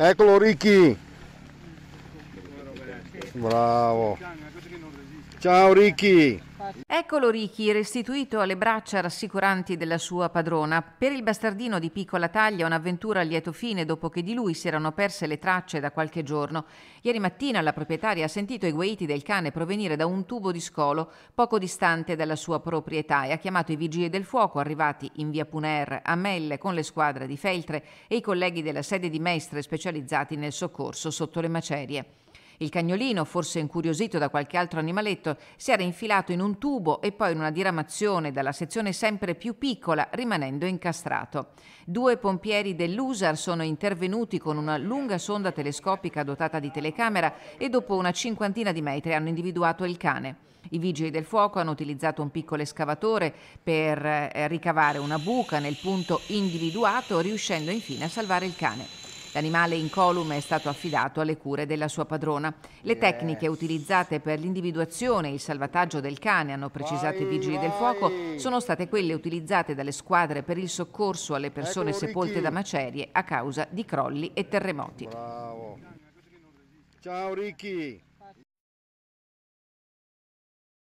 Eccolo Ricky. Bravo. Ciao Ricky. Eccolo Ricky, restituito alle braccia rassicuranti della sua padrona. Per il bastardino di piccola taglia un'avventura a lieto fine dopo che di lui si erano perse le tracce da qualche giorno. Ieri mattina la proprietaria ha sentito i guaiti del cane provenire da un tubo di scolo poco distante dalla sua proprietà e ha chiamato i vigili del fuoco arrivati in via Puner a Melle con le squadre di Feltre e i colleghi della sede di Mestre specializzati nel soccorso sotto le macerie. Il cagnolino, forse incuriosito da qualche altro animaletto, si era infilato in un tubo e poi in una diramazione dalla sezione sempre più piccola, rimanendo incastrato. Due pompieri dell'USAR sono intervenuti con una lunga sonda telescopica dotata di telecamera e dopo una cinquantina di metri hanno individuato il cane. I vigili del fuoco hanno utilizzato un piccolo escavatore per eh, ricavare una buca nel punto individuato, riuscendo infine a salvare il cane. L'animale incolume è stato affidato alle cure della sua padrona. Le tecniche utilizzate per l'individuazione e il salvataggio del cane, hanno precisato i vigili del fuoco, sono state quelle utilizzate dalle squadre per il soccorso alle persone sepolte da macerie a causa di crolli e terremoti. Bravo. Ciao Ricky!